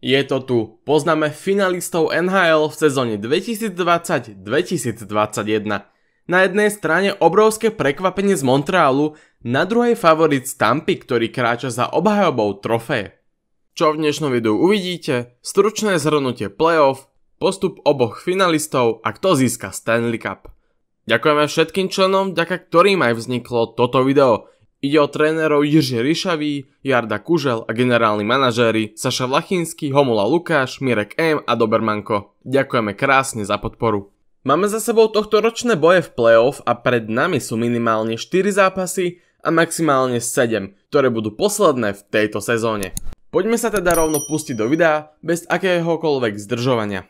Je to tu. Poznáme finalistov NHL v sezóne 2020-2021. Na jednej strane obrovské prekvapenie z Montrealu, na druhej favorit Stampy, ktorý kráča za obhajobou trofeje. Čo v dnešnom videu uvidíte, stručné zhrnutie playoff, postup oboch finalistov a kto získa Stanley Cup. Ďakujeme všetkým členom, vďaka ktorým aj vzniklo toto video. Ide o trénerov Jiržie Ryšavý, Jarda Kužel a generálni manažéri Saša Vlachinský, Homula Lukáš, Mirek M a Dobermanko. Ďakujeme krásne za podporu. Máme za sebou tohto ročné boje v playoff a pred nami sú minimálne 4 zápasy a maximálne 7, ktoré budú posledné v tejto sezóne. Poďme sa teda rovno pustiť do videa bez akéhokoľvek zdržovania.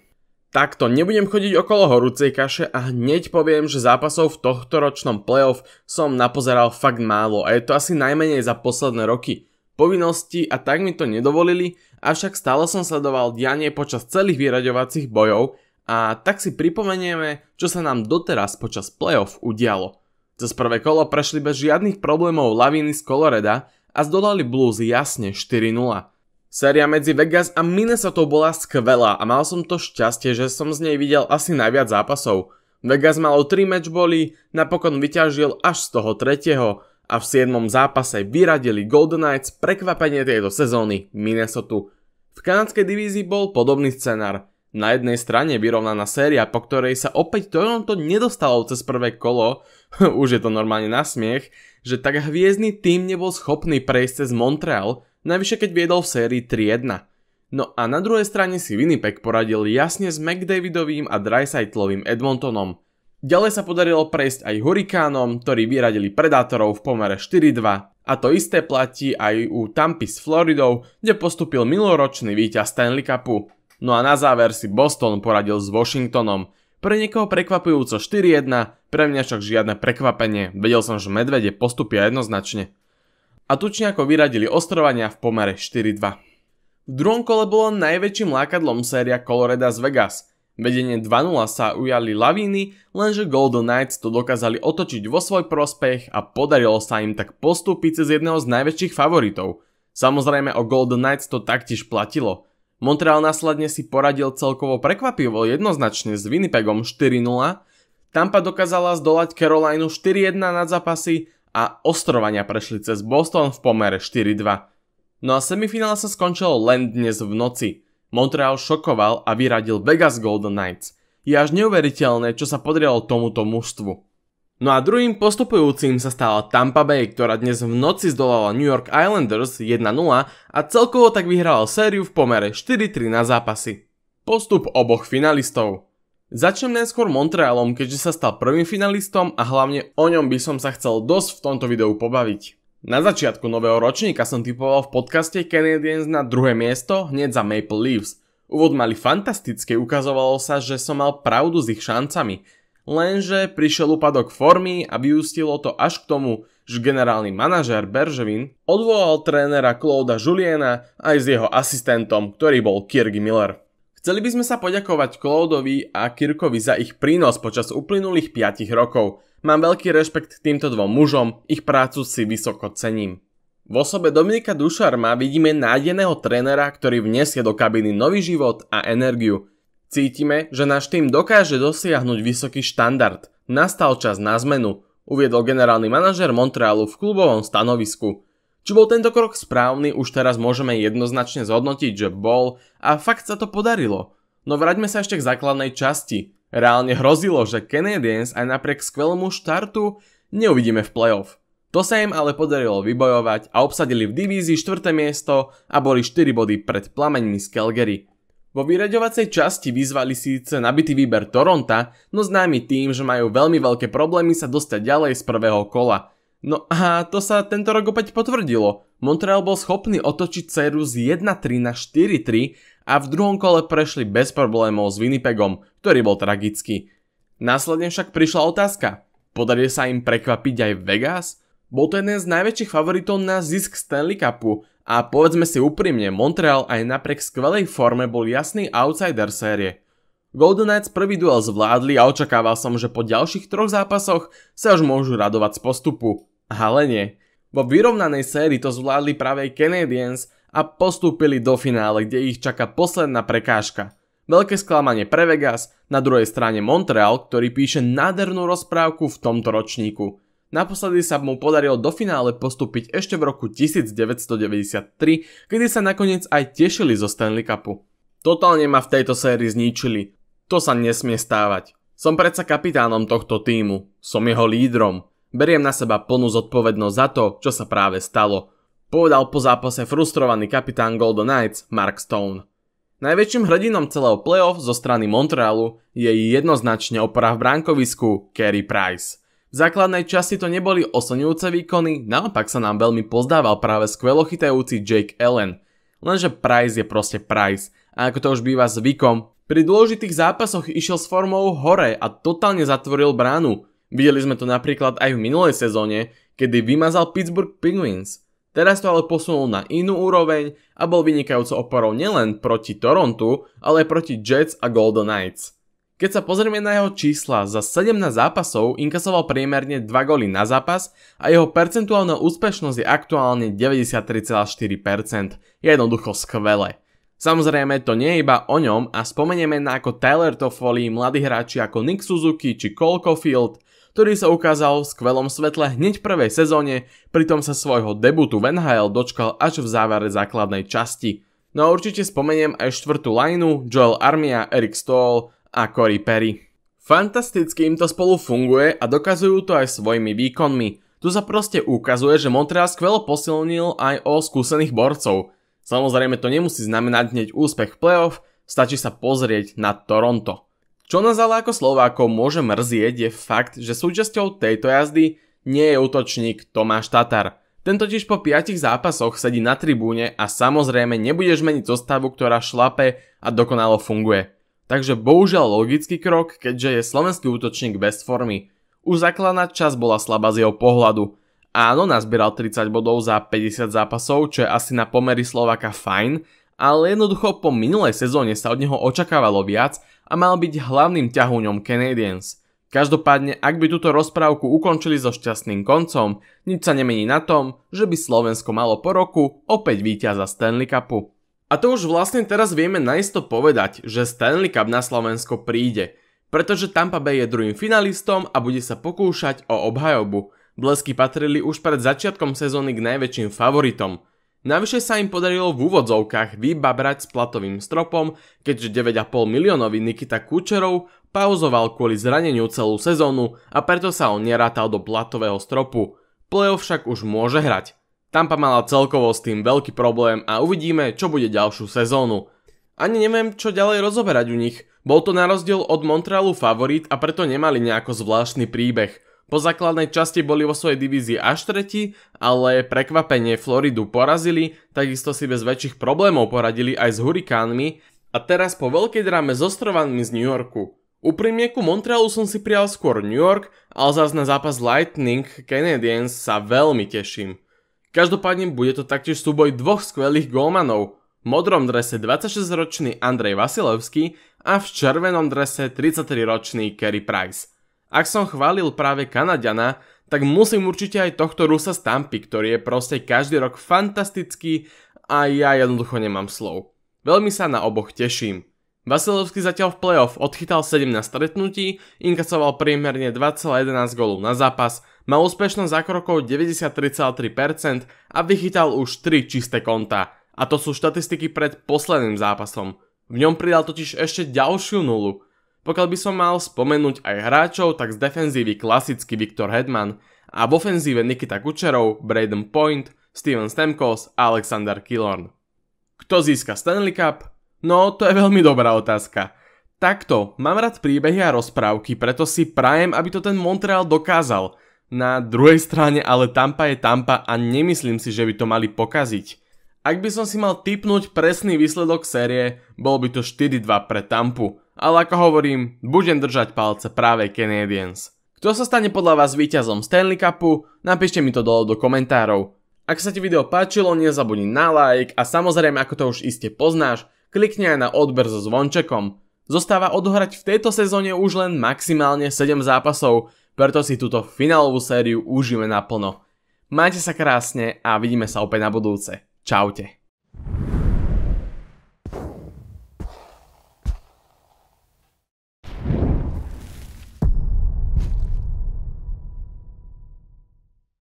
Takto, nebudem chodiť okolo horúcej kaše a hneď poviem, že zápasov v tohto ročnom playoff som napozeral fakt málo a je to asi najmenej za posledné roky. Povinnosti a tak mi to nedovolili, avšak stále som sledoval dianie počas celých vyraďovacích bojov a tak si pripomenieme, čo sa nám doteraz počas playoff udialo. Cez prvé kolo prešli bez žiadnych problémov laviny z Koloreda a zdolali Blues jasne 4-0. Séria medzi Vegas a Minnesota bola skvelá a mal som to šťastie, že som z nej videl asi najviac zápasov. Vegas malo 3 matchboly, napokon vyťažil až z toho tretieho a v 7. zápase vyradili Golden Knights prekvapenie tejto sezóny Minnesota. V kanadskej divízii bol podobný scenár. Na jednej strane vyrovnaná séria, po ktorej sa opäť Toronto nedostalo cez prvé kolo, už je to normálne na smiech, že tak hviezdny tým nebol schopný prejsť cez Montreal, Najvyššie keď viedol v sérii 3 No a na druhej strane si Winnipeg poradil jasne s McDavidovým a Drysaitlovým Edmontonom. Ďalej sa podarilo prejsť aj Hurikánom, ktorí vyradili Predátorov v pomere 4-2 a to isté platí aj u Tampy s Floridou, kde postupil minuloročný víťaz Stanley Cupu. No a na záver si Boston poradil s Washingtonom. Pre niekoho prekvapujúco 4-1, pre mňa však žiadne prekvapenie, vedel som, že medvede postupia jednoznačne a Tučňako vyradili ostrovania v pomere 4-2. V druhom kole bolo najväčším lákadlom séria Coloreda z Vegas. Vedenie 2-0 sa ujali lavíny, lenže Golden Knights to dokázali otočiť vo svoj prospech a podarilo sa im tak postúpiť cez jedného z najväčších favoritov. Samozrejme o Golden Knights to taktiež platilo. Montreal následne si poradil celkovo prekvapivo jednoznačne s Winnipegom 4-0, Tampa dokázala zdolať Carolinu 4-1 nad zápasy a Ostrovania prešli cez Boston v pomere 4-2. No a semifinále sa skončilo len dnes v noci. Montreal šokoval a vyradil Vegas Golden Knights. Je až neuveriteľné, čo sa podrialo tomuto mužstvu. No a druhým postupujúcim sa stala Tampa Bay, ktorá dnes v noci zdolala New York Islanders 1-0 a celkovo tak vyhrala sériu v pomere 4-3 na zápasy. Postup oboch finalistov. Začnem najskôr Montrealom, keďže sa stal prvým finalistom a hlavne o ňom by som sa chcel dosť v tomto videu pobaviť. Na začiatku nového ročníka som typoval v podcaste Canadiens na druhé miesto hneď za Maple Leafs. Úvod mali fantastické, ukazovalo sa, že som mal pravdu s ich šancami. Lenže prišiel úpadok formy a vyústilo to až k tomu, že generálny manažer Berževin odvolal trénera Claudea Juliena aj s jeho asistentom, ktorý bol Kirk Miller. Chceli by sme sa poďakovať Claudovi a Kirkovi za ich prínos počas uplynulých 5 rokov. Mám veľký rešpekt týmto dvom mužom, ich prácu si vysoko cením. V osobe Dominika Dušarma vidíme nájdeného trénera, ktorý vniesie do kabiny nový život a energiu. Cítime, že náš tým dokáže dosiahnuť vysoký štandard. Nastal čas na zmenu, uviedol generálny manažer Montrealu v klubovom stanovisku. Či bol tento krok správny, už teraz môžeme jednoznačne zhodnotiť, že bol a fakt sa to podarilo. No vraťme sa ešte k základnej časti. Reálne hrozilo, že Canadiens aj napriek skvelému štartu neuvidíme v playoff. To sa im ale podarilo vybojovať a obsadili v divízii 4. miesto a boli 4 body pred plameňmi z Calgary. Vo vyraďovacej časti vyzvali síce nabitý výber Toronta, no známy tým, že majú veľmi veľké problémy sa dostať ďalej z prvého kola – No a to sa tento rok opäť potvrdilo. Montreal bol schopný otočiť séru z 1-3 na 4-3 a v druhom kole prešli bez problémov s Winnipegom, ktorý bol tragický. Následne však prišla otázka. Podarí sa im prekvapiť aj Vegas? Bol to jeden z najväčších favoritov na zisk Stanley Cupu a povedzme si úprimne, Montreal aj napriek skvelej forme bol jasný outsider série. Golden Knights prvý duel zvládli a očakával som, že po ďalších troch zápasoch sa už môžu radovať z postupu. Ale nie. Vo vyrovnanej sérii to zvládli práve Canadiens a postúpili do finále, kde ich čaká posledná prekážka. Veľké sklamanie pre Vegas, na druhej strane Montreal, ktorý píše nádhernú rozprávku v tomto ročníku. Naposledy sa mu podarilo do finále postúpiť ešte v roku 1993, kedy sa nakoniec aj tešili zo Stanley Cupu. Totálne ma v tejto sérii zničili. To sa nesmie stávať. Som predsa kapitánom tohto týmu. Som jeho lídrom. Beriem na seba plnú zodpovednosť za to, čo sa práve stalo, povedal po zápase frustrovaný kapitán Golden Knights Mark Stone. Najväčším hrdinom celého playoff zo strany Montrealu je jednoznačne opora v bránkovisku Carey Price. V základnej časti to neboli oslňujúce výkony, naopak sa nám veľmi pozdával práve skvelochytajúci chytajúci Jake Allen. Lenže Price je proste Price a ako to už býva zvykom, pri dôležitých zápasoch išiel s formou hore a totálne zatvoril bránu. Videli sme to napríklad aj v minulej sezóne, kedy vymazal Pittsburgh Penguins. Teraz to ale posunul na inú úroveň a bol vynikajúco oporou nielen proti Torontu, ale aj proti Jets a Golden Knights. Keď sa pozrieme na jeho čísla, za 17 zápasov inkasoval priemerne 2 góly na zápas a jeho percentuálna úspešnosť je aktuálne 93,4%. Je jednoducho skvelé. Samozrejme, to nie je iba o ňom a spomenieme na ako Tyler Toffoli, mladí hráči ako Nick Suzuki či Cole Caulfield, ktorý sa ukázal v skvelom svetle hneď v prvej sezóne, pritom sa svojho debutu v NHL dočkal až v závere základnej časti. No a určite spomeniem aj štvrtú lineu Joel Armia, Eric Stoll a Corey Perry. Fantasticky im to spolu funguje a dokazujú to aj svojimi výkonmi. Tu sa proste ukazuje, že Montreal skvelo posilnil aj o skúsených borcov. Samozrejme to nemusí znamenať hneď úspech v playoff, stačí sa pozrieť na Toronto. Čo nás ale ako Slovákov môže mrzieť je fakt, že súčasťou tejto jazdy nie je útočník Tomáš Tatar. Ten totiž po 5 zápasoch sedí na tribúne a samozrejme nebudeš meniť zostavu, ktorá šlape a dokonalo funguje. Takže bohužiaľ logický krok, keďže je slovenský útočník bez formy. Už zakladná čas bola slabá z jeho pohľadu. Áno, nazbieral 30 bodov za 50 zápasov, čo je asi na pomery Slovaka fajn, ale jednoducho po minulej sezóne sa od neho očakávalo viac a mal byť hlavným ťahuňom Canadiens. Každopádne, ak by túto rozprávku ukončili so šťastným koncom, nič sa nemení na tom, že by Slovensko malo po roku opäť víťaza Stanley Cupu. A to už vlastne teraz vieme najisto povedať, že Stanley Cup na Slovensko príde, pretože Tampa Bay je druhým finalistom a bude sa pokúšať o obhajobu. Blesky patrili už pred začiatkom sezóny k najväčším favoritom – Navyše sa im podarilo v úvodzovkách vybabrať s platovým stropom, keďže 9,5 miliónový Nikita Kučerov pauzoval kvôli zraneniu celú sezónu a preto sa on nerátal do platového stropu. Playoff však už môže hrať. Tampa mala celkovo s tým veľký problém a uvidíme, čo bude ďalšiu sezónu. Ani neviem, čo ďalej rozoberať u nich. Bol to na rozdiel od Montrealu favorit a preto nemali nejako zvláštny príbeh – po základnej časti boli vo svojej divízii až tretí, ale prekvapenie Floridu porazili, takisto si bez väčších problémov poradili aj s hurikánmi a teraz po veľkej dráme s ostrovanmi z New Yorku. Úprimne ku Montrealu som si prijal skôr New York, ale zás na zápas Lightning Canadiens sa veľmi teším. Každopádne bude to taktiež súboj dvoch skvelých gólmanov. v modrom drese 26-ročný Andrej Vasilevský a v červenom drese 33-ročný Kerry Price. Ak som chválil práve Kanadiana, tak musím určite aj tohto Rusa Stampy, ktorý je proste každý rok fantastický a ja jednoducho nemám slov. Veľmi sa na oboch teším. Vasilovský zatiaľ v playoff odchytal 17 stretnutí, inkasoval priemerne 2,11 golov na zápas, má úspešnosť zákrokov 93,3% a vychytal už 3 čisté konta. A to sú štatistiky pred posledným zápasom. V ňom pridal totiž ešte ďalšiu nulu, pokiaľ by som mal spomenúť aj hráčov, tak z defenzívy klasicky Viktor Hedman a v ofenzíve Nikita Kučerov, Braden Point, Steven Stamkos a Alexander Killorn. Kto získa Stanley Cup? No, to je veľmi dobrá otázka. Takto, mám rád príbehy a rozprávky, preto si prajem, aby to ten Montreal dokázal. Na druhej strane ale Tampa je Tampa a nemyslím si, že by to mali pokaziť. Ak by som si mal typnúť presný výsledok série, bol by to 4-2 pre Tampu, ale ako hovorím, budem držať palce práve Canadiens. Kto sa stane podľa vás víťazom Stanley Cupu, napíšte mi to dole do komentárov. Ak sa ti video páčilo, nezabudni na like a samozrejme, ako to už iste poznáš, klikni aj na odber so zvončekom. Zostáva odohrať v tejto sezóne už len maximálne 7 zápasov, preto si túto finálovú sériu užíme naplno. Majte sa krásne a vidíme sa opäť na budúce. Čaute.